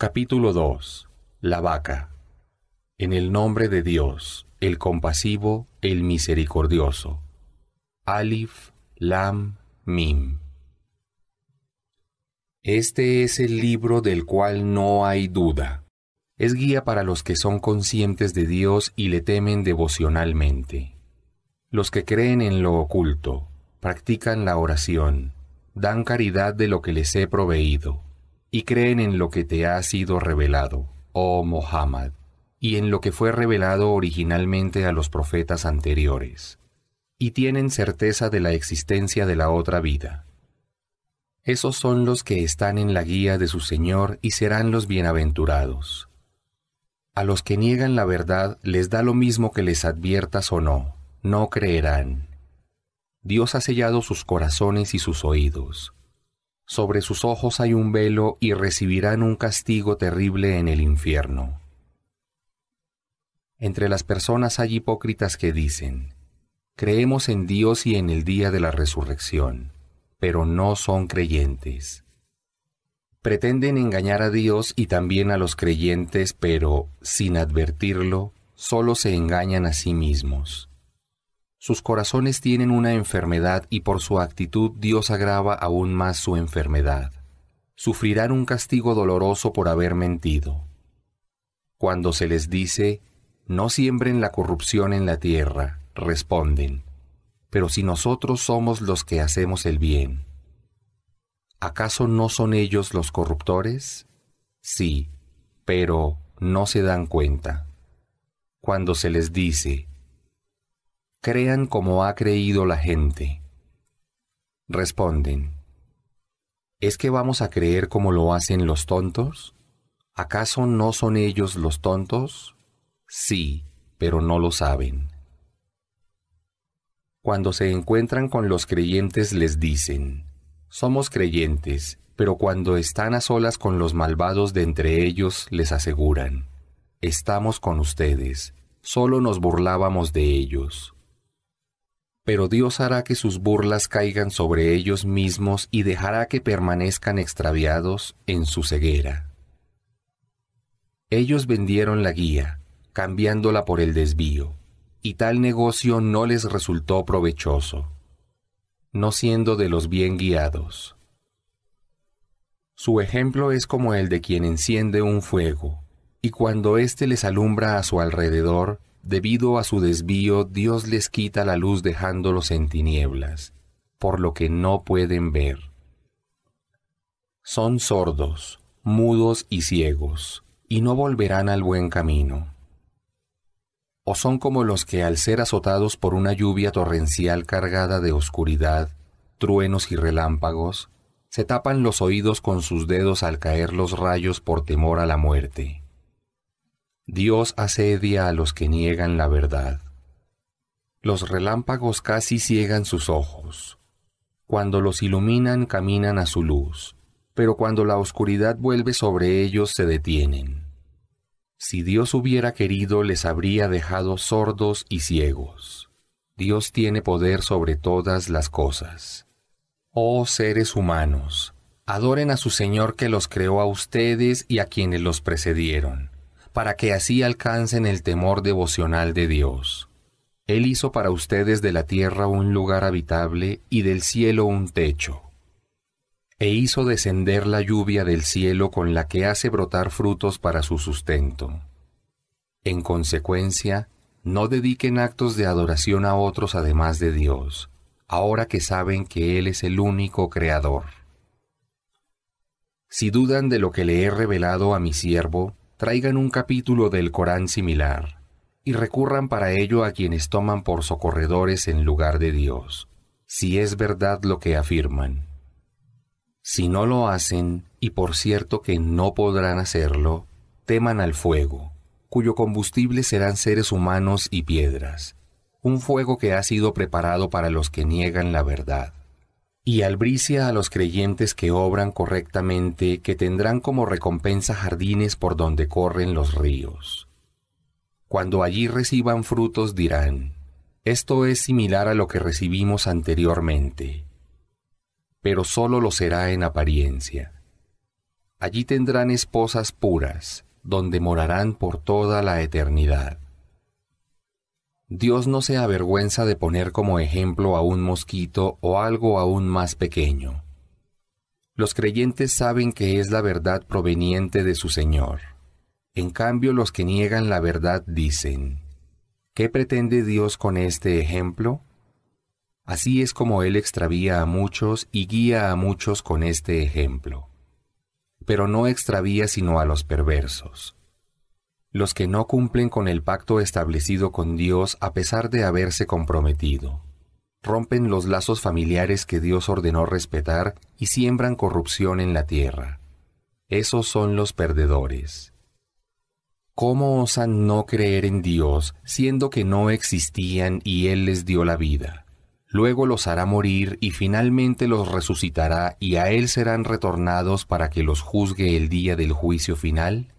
Capítulo 2. La vaca. En el nombre de Dios, el compasivo, el misericordioso. Alif, Lam, Mim. Este es el libro del cual no hay duda. Es guía para los que son conscientes de Dios y le temen devocionalmente. Los que creen en lo oculto, practican la oración, dan caridad de lo que les he proveído y creen en lo que te ha sido revelado, oh Mohammed, y en lo que fue revelado originalmente a los profetas anteriores, y tienen certeza de la existencia de la otra vida. Esos son los que están en la guía de su Señor y serán los bienaventurados. A los que niegan la verdad les da lo mismo que les adviertas o no, no creerán. Dios ha sellado sus corazones y sus oídos. Sobre sus ojos hay un velo y recibirán un castigo terrible en el infierno. Entre las personas hay hipócritas que dicen, creemos en Dios y en el día de la resurrección, pero no son creyentes. Pretenden engañar a Dios y también a los creyentes, pero, sin advertirlo, solo se engañan a sí mismos. Sus corazones tienen una enfermedad y por su actitud Dios agrava aún más su enfermedad. Sufrirán un castigo doloroso por haber mentido. Cuando se les dice, no siembren la corrupción en la tierra, responden, pero si nosotros somos los que hacemos el bien. ¿Acaso no son ellos los corruptores? Sí, pero no se dan cuenta. Cuando se les dice, crean como ha creído la gente. Responden, ¿es que vamos a creer como lo hacen los tontos? ¿Acaso no son ellos los tontos? Sí, pero no lo saben. Cuando se encuentran con los creyentes les dicen, somos creyentes, pero cuando están a solas con los malvados de entre ellos les aseguran, estamos con ustedes, solo nos burlábamos de ellos pero Dios hará que sus burlas caigan sobre ellos mismos y dejará que permanezcan extraviados en su ceguera. Ellos vendieron la guía, cambiándola por el desvío, y tal negocio no les resultó provechoso, no siendo de los bien guiados. Su ejemplo es como el de quien enciende un fuego, y cuando éste les alumbra a su alrededor, Debido a su desvío, Dios les quita la luz dejándolos en tinieblas, por lo que no pueden ver. Son sordos, mudos y ciegos, y no volverán al buen camino. O son como los que al ser azotados por una lluvia torrencial cargada de oscuridad, truenos y relámpagos, se tapan los oídos con sus dedos al caer los rayos por temor a la muerte. Dios asedia a los que niegan la verdad. Los relámpagos casi ciegan sus ojos. Cuando los iluminan caminan a su luz, pero cuando la oscuridad vuelve sobre ellos se detienen. Si Dios hubiera querido les habría dejado sordos y ciegos. Dios tiene poder sobre todas las cosas. Oh seres humanos, adoren a su Señor que los creó a ustedes y a quienes los precedieron para que así alcancen el temor devocional de Dios. Él hizo para ustedes de la tierra un lugar habitable y del cielo un techo. E hizo descender la lluvia del cielo con la que hace brotar frutos para su sustento. En consecuencia, no dediquen actos de adoración a otros además de Dios, ahora que saben que Él es el único creador. Si dudan de lo que le he revelado a mi siervo, traigan un capítulo del Corán similar y recurran para ello a quienes toman por socorredores en lugar de Dios, si es verdad lo que afirman. Si no lo hacen, y por cierto que no podrán hacerlo, teman al fuego, cuyo combustible serán seres humanos y piedras, un fuego que ha sido preparado para los que niegan la verdad y albricia a los creyentes que obran correctamente, que tendrán como recompensa jardines por donde corren los ríos. Cuando allí reciban frutos dirán, esto es similar a lo que recibimos anteriormente, pero sólo lo será en apariencia. Allí tendrán esposas puras, donde morarán por toda la eternidad. Dios no se avergüenza de poner como ejemplo a un mosquito o algo aún más pequeño. Los creyentes saben que es la verdad proveniente de su Señor. En cambio, los que niegan la verdad dicen, ¿qué pretende Dios con este ejemplo? Así es como Él extravía a muchos y guía a muchos con este ejemplo. Pero no extravía sino a los perversos los que no cumplen con el pacto establecido con Dios a pesar de haberse comprometido. Rompen los lazos familiares que Dios ordenó respetar y siembran corrupción en la tierra. Esos son los perdedores. ¿Cómo osan no creer en Dios siendo que no existían y Él les dio la vida? Luego los hará morir y finalmente los resucitará y a Él serán retornados para que los juzgue el día del juicio final.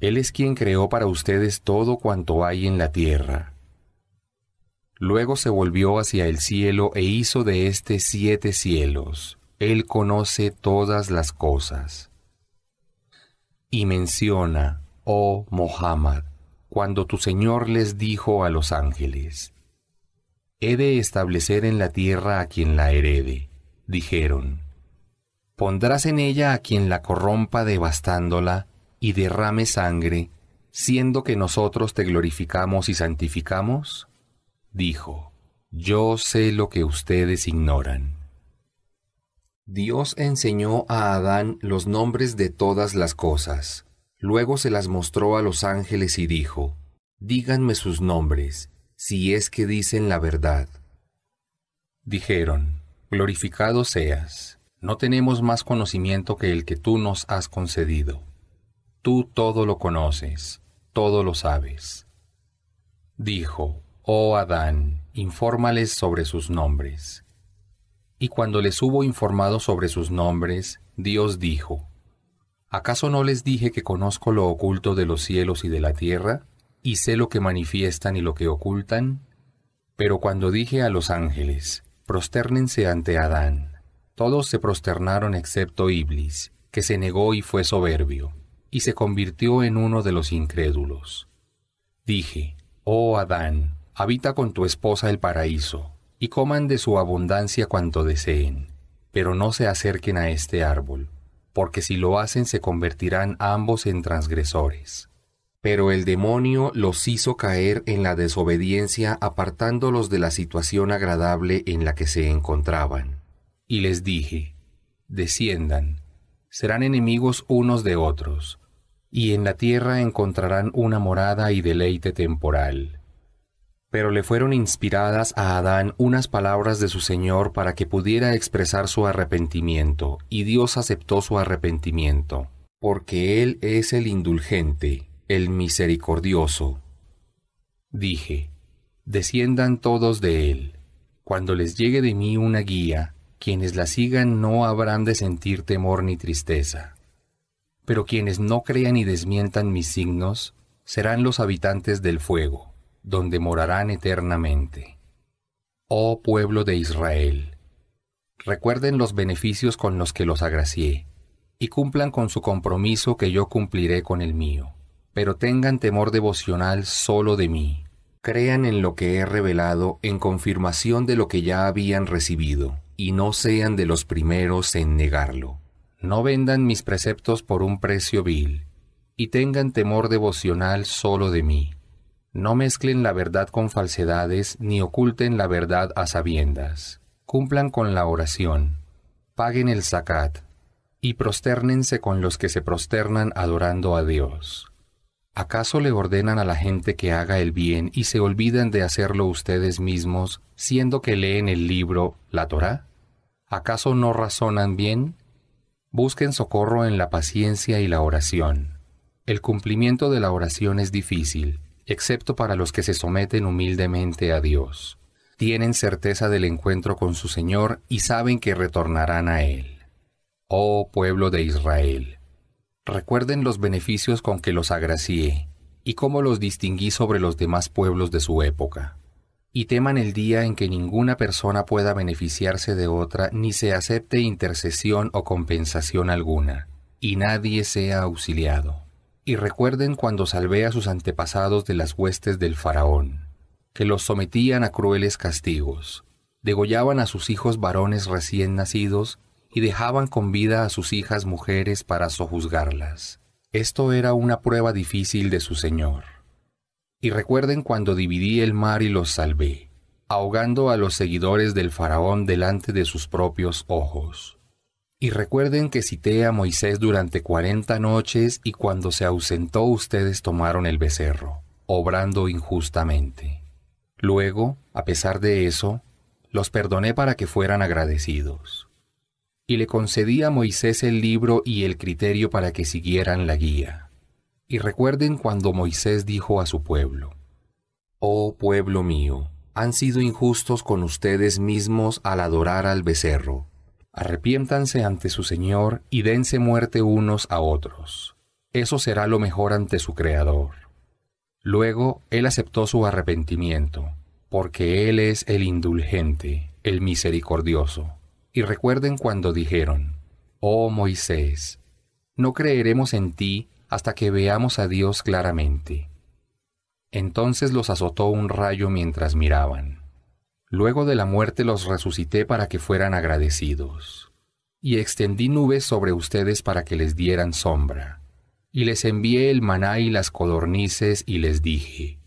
Él es quien creó para ustedes todo cuanto hay en la tierra. Luego se volvió hacia el cielo e hizo de éste siete cielos. Él conoce todas las cosas. Y menciona, oh Mohammed, cuando tu Señor les dijo a los ángeles, He de establecer en la tierra a quien la herede. Dijeron, Pondrás en ella a quien la corrompa devastándola y derrame sangre, siendo que nosotros te glorificamos y santificamos? Dijo, Yo sé lo que ustedes ignoran. Dios enseñó a Adán los nombres de todas las cosas. Luego se las mostró a los ángeles y dijo, Díganme sus nombres, si es que dicen la verdad. Dijeron, Glorificado seas, no tenemos más conocimiento que el que tú nos has concedido. Tú todo lo conoces, todo lo sabes. Dijo, Oh Adán, infórmales sobre sus nombres. Y cuando les hubo informado sobre sus nombres, Dios dijo, ¿Acaso no les dije que conozco lo oculto de los cielos y de la tierra, y sé lo que manifiestan y lo que ocultan? Pero cuando dije a los ángeles, prosternense ante Adán, todos se prosternaron excepto Iblis, que se negó y fue soberbio y se convirtió en uno de los incrédulos. Dije, Oh Adán, habita con tu esposa el paraíso, y coman de su abundancia cuanto deseen, pero no se acerquen a este árbol, porque si lo hacen se convertirán ambos en transgresores. Pero el demonio los hizo caer en la desobediencia apartándolos de la situación agradable en la que se encontraban. Y les dije, desciendan serán enemigos unos de otros, y en la tierra encontrarán una morada y deleite temporal. Pero le fueron inspiradas a Adán unas palabras de su Señor para que pudiera expresar su arrepentimiento, y Dios aceptó su arrepentimiento, porque Él es el indulgente, el misericordioso. Dije, desciendan todos de Él. Cuando les llegue de mí una guía, quienes la sigan no habrán de sentir temor ni tristeza. Pero quienes no crean y desmientan mis signos serán los habitantes del fuego, donde morarán eternamente. Oh pueblo de Israel, recuerden los beneficios con los que los agracié, y cumplan con su compromiso que yo cumpliré con el mío. Pero tengan temor devocional solo de mí. Crean en lo que he revelado en confirmación de lo que ya habían recibido y no sean de los primeros en negarlo. No vendan mis preceptos por un precio vil, y tengan temor devocional solo de mí. No mezclen la verdad con falsedades, ni oculten la verdad a sabiendas. Cumplan con la oración, paguen el zakat, y prosternense con los que se prosternan adorando a Dios. ¿Acaso le ordenan a la gente que haga el bien y se olvidan de hacerlo ustedes mismos, siendo que leen el libro, la Torá? ¿Acaso no razonan bien? Busquen socorro en la paciencia y la oración. El cumplimiento de la oración es difícil, excepto para los que se someten humildemente a Dios. Tienen certeza del encuentro con su Señor y saben que retornarán a Él. Oh pueblo de Israel, recuerden los beneficios con que los agracié y cómo los distinguí sobre los demás pueblos de su época y teman el día en que ninguna persona pueda beneficiarse de otra ni se acepte intercesión o compensación alguna, y nadie sea auxiliado. Y recuerden cuando salvé a sus antepasados de las huestes del faraón, que los sometían a crueles castigos, degollaban a sus hijos varones recién nacidos y dejaban con vida a sus hijas mujeres para sojuzgarlas. Esto era una prueba difícil de su Señor y recuerden cuando dividí el mar y los salvé, ahogando a los seguidores del faraón delante de sus propios ojos. Y recuerden que cité a Moisés durante cuarenta noches y cuando se ausentó ustedes tomaron el becerro, obrando injustamente. Luego, a pesar de eso, los perdoné para que fueran agradecidos. Y le concedí a Moisés el libro y el criterio para que siguieran la guía. Y recuerden cuando Moisés dijo a su pueblo, Oh pueblo mío, han sido injustos con ustedes mismos al adorar al becerro. Arrepiéntanse ante su Señor y dense muerte unos a otros. Eso será lo mejor ante su Creador. Luego él aceptó su arrepentimiento, porque él es el indulgente, el misericordioso. Y recuerden cuando dijeron, Oh Moisés, no creeremos en ti hasta que veamos a Dios claramente. Entonces los azotó un rayo mientras miraban. Luego de la muerte los resucité para que fueran agradecidos. Y extendí nubes sobre ustedes para que les dieran sombra. Y les envié el maná y las codornices y les dije,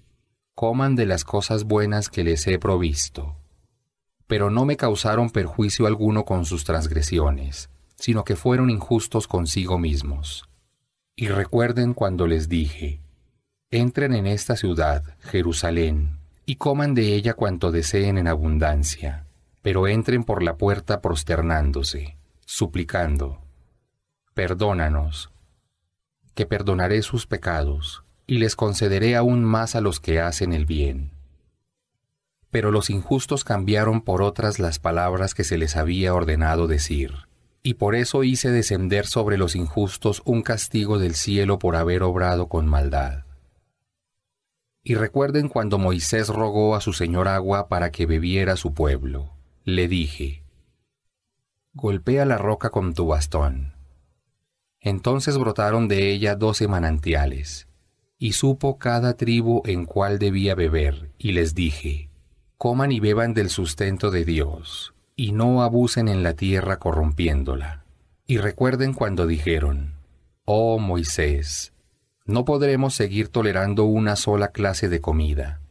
coman de las cosas buenas que les he provisto. Pero no me causaron perjuicio alguno con sus transgresiones, sino que fueron injustos consigo mismos y recuerden cuando les dije, entren en esta ciudad, Jerusalén, y coman de ella cuanto deseen en abundancia, pero entren por la puerta prosternándose, suplicando, perdónanos, que perdonaré sus pecados, y les concederé aún más a los que hacen el bien. Pero los injustos cambiaron por otras las palabras que se les había ordenado decir y por eso hice descender sobre los injustos un castigo del cielo por haber obrado con maldad. Y recuerden cuando Moisés rogó a su señor agua para que bebiera su pueblo. Le dije, Golpea la roca con tu bastón. Entonces brotaron de ella doce manantiales, y supo cada tribu en cuál debía beber, y les dije, Coman y beban del sustento de Dios, y no abusen en la tierra corrompiéndola. Y recuerden cuando dijeron, Oh Moisés, no podremos seguir tolerando una sola clase de comida.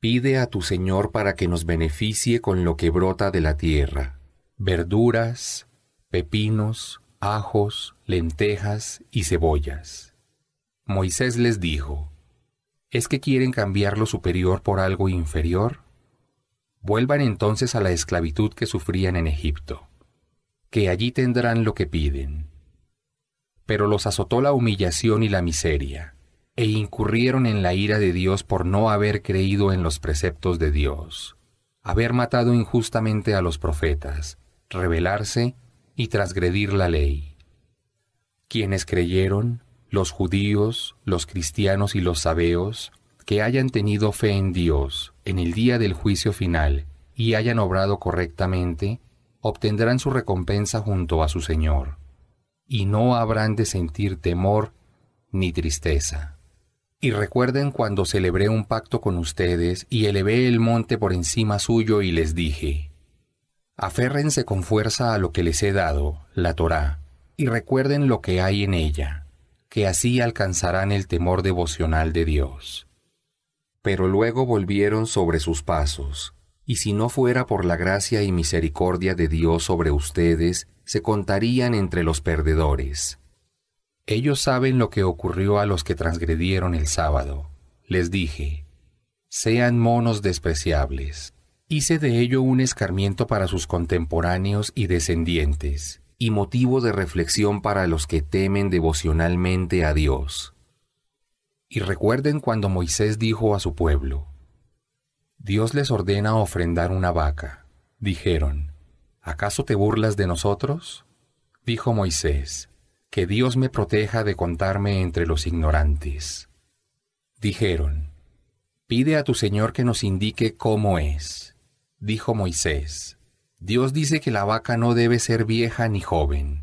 Pide a tu Señor para que nos beneficie con lo que brota de la tierra, verduras, pepinos, ajos, lentejas y cebollas. Moisés les dijo, ¿es que quieren cambiar lo superior por algo inferior? Vuelvan entonces a la esclavitud que sufrían en Egipto, que allí tendrán lo que piden. Pero los azotó la humillación y la miseria, e incurrieron en la ira de Dios por no haber creído en los preceptos de Dios, haber matado injustamente a los profetas, rebelarse y transgredir la ley. Quienes creyeron, los judíos, los cristianos y los sabeos, que hayan tenido fe en Dios en el día del juicio final y hayan obrado correctamente, obtendrán su recompensa junto a su Señor, y no habrán de sentir temor ni tristeza. Y recuerden cuando celebré un pacto con ustedes y elevé el monte por encima suyo y les dije, aférrense con fuerza a lo que les he dado, la Torá, y recuerden lo que hay en ella, que así alcanzarán el temor devocional de Dios pero luego volvieron sobre sus pasos. Y si no fuera por la gracia y misericordia de Dios sobre ustedes, se contarían entre los perdedores. Ellos saben lo que ocurrió a los que transgredieron el sábado. Les dije, sean monos despreciables. Hice de ello un escarmiento para sus contemporáneos y descendientes, y motivo de reflexión para los que temen devocionalmente a Dios. Y recuerden cuando Moisés dijo a su pueblo, Dios les ordena ofrendar una vaca. Dijeron, ¿acaso te burlas de nosotros? Dijo Moisés, que Dios me proteja de contarme entre los ignorantes. Dijeron, pide a tu Señor que nos indique cómo es. Dijo Moisés, Dios dice que la vaca no debe ser vieja ni joven,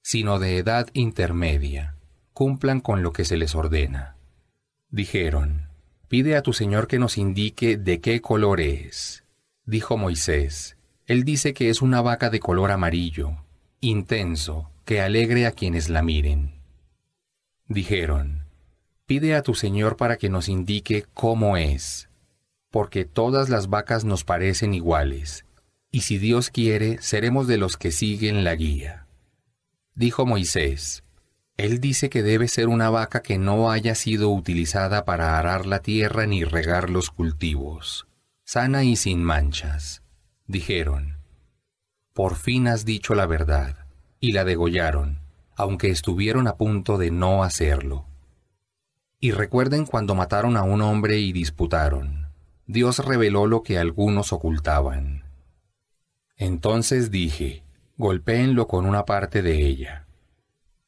sino de edad intermedia. Cumplan con lo que se les ordena. Dijeron, Pide a tu Señor que nos indique de qué color es. Dijo Moisés, Él dice que es una vaca de color amarillo, intenso, que alegre a quienes la miren. Dijeron, Pide a tu Señor para que nos indique cómo es, porque todas las vacas nos parecen iguales, y si Dios quiere, seremos de los que siguen la guía. Dijo Moisés, él dice que debe ser una vaca que no haya sido utilizada para arar la tierra ni regar los cultivos, sana y sin manchas. Dijeron, Por fin has dicho la verdad, y la degollaron, aunque estuvieron a punto de no hacerlo. Y recuerden cuando mataron a un hombre y disputaron. Dios reveló lo que algunos ocultaban. Entonces dije, golpéenlo con una parte de ella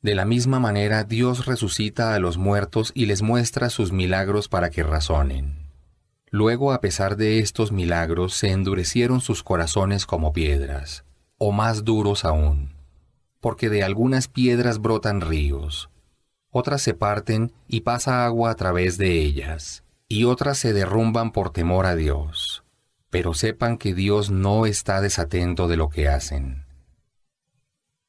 de la misma manera Dios resucita a los muertos y les muestra sus milagros para que razonen. Luego, a pesar de estos milagros, se endurecieron sus corazones como piedras, o más duros aún, porque de algunas piedras brotan ríos, otras se parten y pasa agua a través de ellas, y otras se derrumban por temor a Dios. Pero sepan que Dios no está desatento de lo que hacen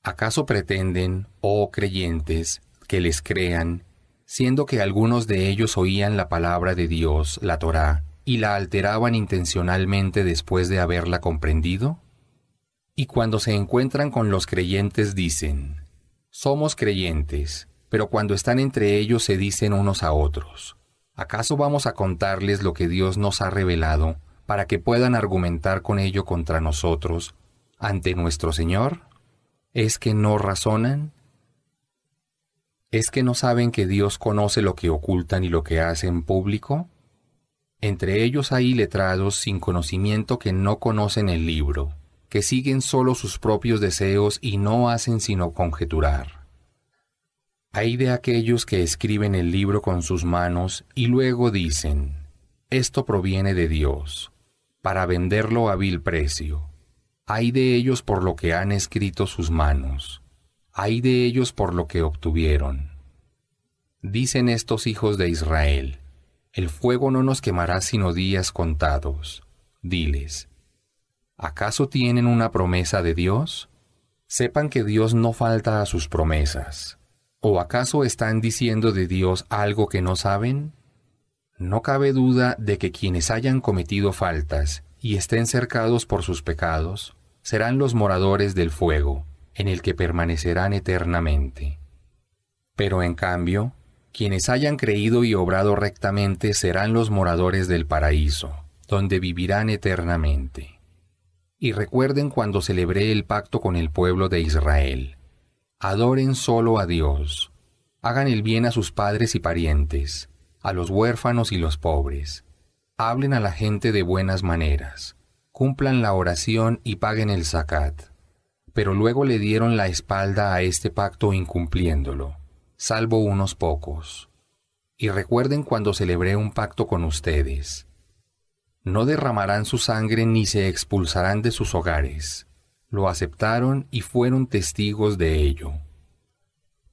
¿Acaso pretenden, oh creyentes, que les crean, siendo que algunos de ellos oían la palabra de Dios, la Torá, y la alteraban intencionalmente después de haberla comprendido? Y cuando se encuentran con los creyentes dicen, somos creyentes, pero cuando están entre ellos se dicen unos a otros, ¿acaso vamos a contarles lo que Dios nos ha revelado para que puedan argumentar con ello contra nosotros ante nuestro Señor? ¿Es que no razonan? ¿Es que no saben que Dios conoce lo que ocultan y lo que hacen público? Entre ellos hay letrados sin conocimiento que no conocen el libro, que siguen solo sus propios deseos y no hacen sino conjeturar. Hay de aquellos que escriben el libro con sus manos y luego dicen, esto proviene de Dios, para venderlo a vil precio hay de ellos por lo que han escrito sus manos, hay de ellos por lo que obtuvieron. Dicen estos hijos de Israel, el fuego no nos quemará sino días contados. Diles, ¿acaso tienen una promesa de Dios? Sepan que Dios no falta a sus promesas. ¿O acaso están diciendo de Dios algo que no saben? No cabe duda de que quienes hayan cometido faltas y estén cercados por sus pecados, serán los moradores del fuego, en el que permanecerán eternamente. Pero en cambio, quienes hayan creído y obrado rectamente serán los moradores del paraíso, donde vivirán eternamente. Y recuerden cuando celebré el pacto con el pueblo de Israel. Adoren solo a Dios. Hagan el bien a sus padres y parientes, a los huérfanos y los pobres. Hablen a la gente de buenas maneras cumplan la oración y paguen el zakat. Pero luego le dieron la espalda a este pacto incumpliéndolo, salvo unos pocos. Y recuerden cuando celebré un pacto con ustedes. No derramarán su sangre ni se expulsarán de sus hogares. Lo aceptaron y fueron testigos de ello.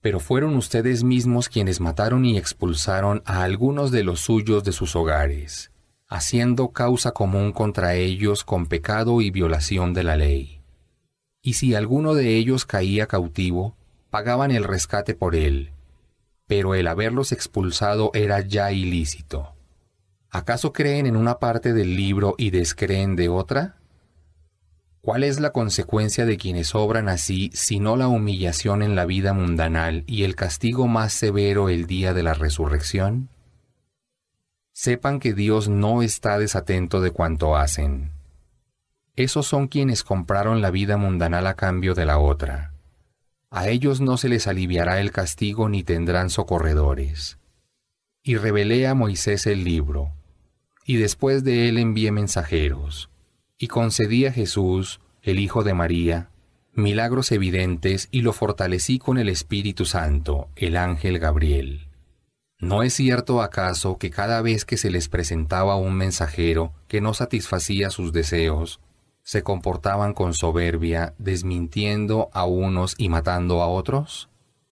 Pero fueron ustedes mismos quienes mataron y expulsaron a algunos de los suyos de sus hogares haciendo causa común contra ellos con pecado y violación de la ley. Y si alguno de ellos caía cautivo, pagaban el rescate por él, pero el haberlos expulsado era ya ilícito. ¿Acaso creen en una parte del libro y descreen de otra? ¿Cuál es la consecuencia de quienes obran así sino la humillación en la vida mundanal y el castigo más severo el día de la resurrección? sepan que Dios no está desatento de cuanto hacen. Esos son quienes compraron la vida mundanal a cambio de la otra. A ellos no se les aliviará el castigo ni tendrán socorredores. Y revelé a Moisés el libro, y después de él envié mensajeros, y concedí a Jesús, el Hijo de María, milagros evidentes y lo fortalecí con el Espíritu Santo, el ángel Gabriel ¿No es cierto acaso que cada vez que se les presentaba un mensajero que no satisfacía sus deseos, se comportaban con soberbia, desmintiendo a unos y matando a otros?